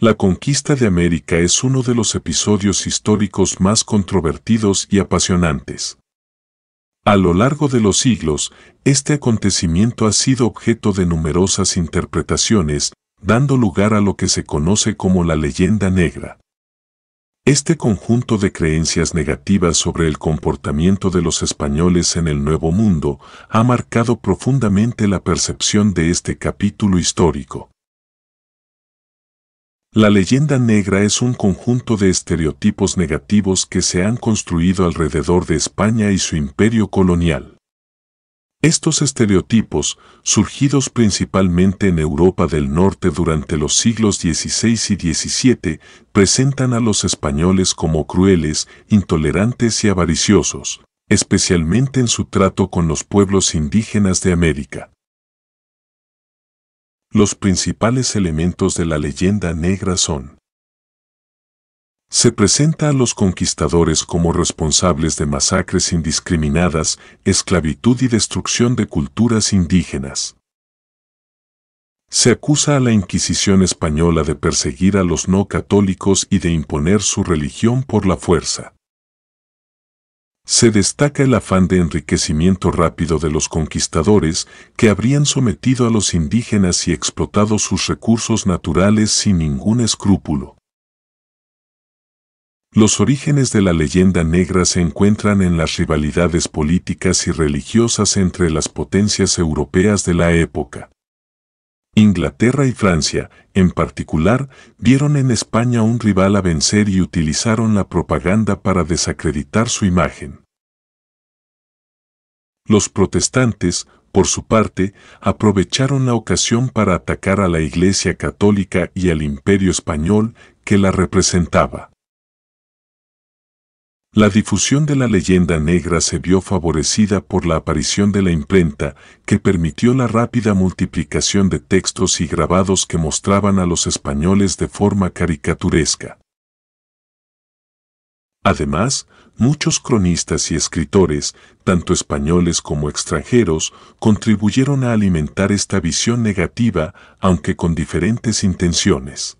La conquista de América es uno de los episodios históricos más controvertidos y apasionantes. A lo largo de los siglos, este acontecimiento ha sido objeto de numerosas interpretaciones, dando lugar a lo que se conoce como la leyenda negra. Este conjunto de creencias negativas sobre el comportamiento de los españoles en el Nuevo Mundo ha marcado profundamente la percepción de este capítulo histórico. La leyenda negra es un conjunto de estereotipos negativos que se han construido alrededor de España y su imperio colonial. Estos estereotipos, surgidos principalmente en Europa del Norte durante los siglos XVI y XVII, presentan a los españoles como crueles, intolerantes y avariciosos, especialmente en su trato con los pueblos indígenas de América. Los principales elementos de la leyenda negra son se presenta a los conquistadores como responsables de masacres indiscriminadas, esclavitud y destrucción de culturas indígenas. Se acusa a la Inquisición española de perseguir a los no católicos y de imponer su religión por la fuerza. Se destaca el afán de enriquecimiento rápido de los conquistadores que habrían sometido a los indígenas y explotado sus recursos naturales sin ningún escrúpulo. Los orígenes de la leyenda negra se encuentran en las rivalidades políticas y religiosas entre las potencias europeas de la época. Inglaterra y Francia, en particular, vieron en España un rival a vencer y utilizaron la propaganda para desacreditar su imagen. Los protestantes, por su parte, aprovecharon la ocasión para atacar a la Iglesia Católica y al Imperio Español que la representaba. La difusión de la leyenda negra se vio favorecida por la aparición de la imprenta, que permitió la rápida multiplicación de textos y grabados que mostraban a los españoles de forma caricaturesca. Además, muchos cronistas y escritores, tanto españoles como extranjeros, contribuyeron a alimentar esta visión negativa, aunque con diferentes intenciones.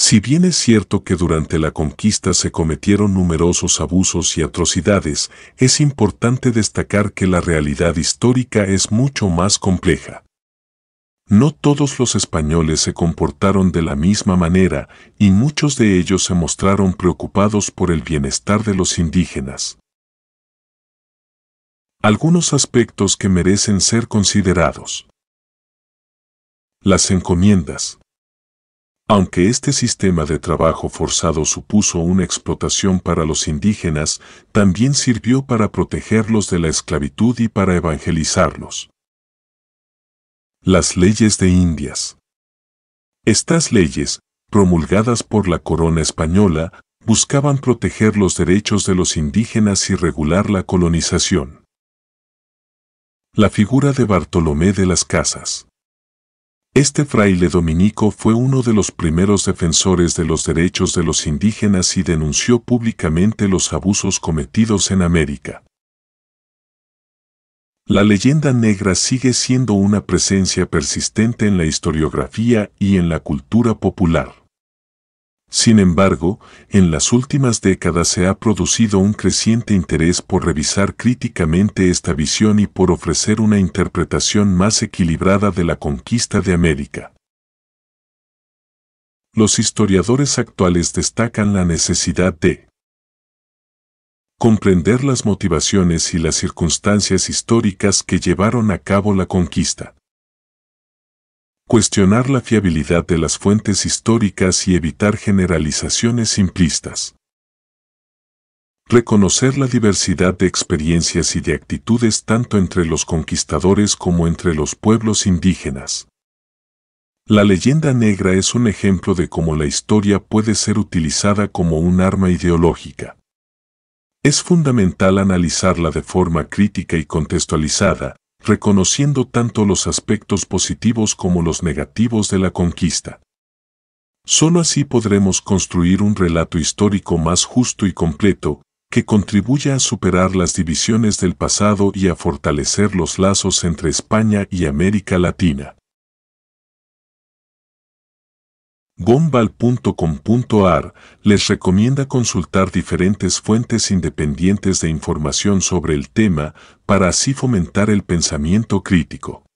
Si bien es cierto que durante la conquista se cometieron numerosos abusos y atrocidades, es importante destacar que la realidad histórica es mucho más compleja. No todos los españoles se comportaron de la misma manera y muchos de ellos se mostraron preocupados por el bienestar de los indígenas. Algunos aspectos que merecen ser considerados. Las encomiendas. Aunque este sistema de trabajo forzado supuso una explotación para los indígenas, también sirvió para protegerlos de la esclavitud y para evangelizarlos. Las leyes de Indias. Estas leyes, promulgadas por la corona española, buscaban proteger los derechos de los indígenas y regular la colonización. La figura de Bartolomé de las Casas. Este fraile dominico fue uno de los primeros defensores de los derechos de los indígenas y denunció públicamente los abusos cometidos en América. La leyenda negra sigue siendo una presencia persistente en la historiografía y en la cultura popular. Sin embargo, en las últimas décadas se ha producido un creciente interés por revisar críticamente esta visión y por ofrecer una interpretación más equilibrada de la conquista de América. Los historiadores actuales destacan la necesidad de comprender las motivaciones y las circunstancias históricas que llevaron a cabo la conquista cuestionar la fiabilidad de las fuentes históricas y evitar generalizaciones simplistas. Reconocer la diversidad de experiencias y de actitudes tanto entre los conquistadores como entre los pueblos indígenas. La leyenda negra es un ejemplo de cómo la historia puede ser utilizada como un arma ideológica. Es fundamental analizarla de forma crítica y contextualizada, reconociendo tanto los aspectos positivos como los negativos de la conquista. Solo así podremos construir un relato histórico más justo y completo, que contribuya a superar las divisiones del pasado y a fortalecer los lazos entre España y América Latina. gombal.com.ar les recomienda consultar diferentes fuentes independientes de información sobre el tema para así fomentar el pensamiento crítico.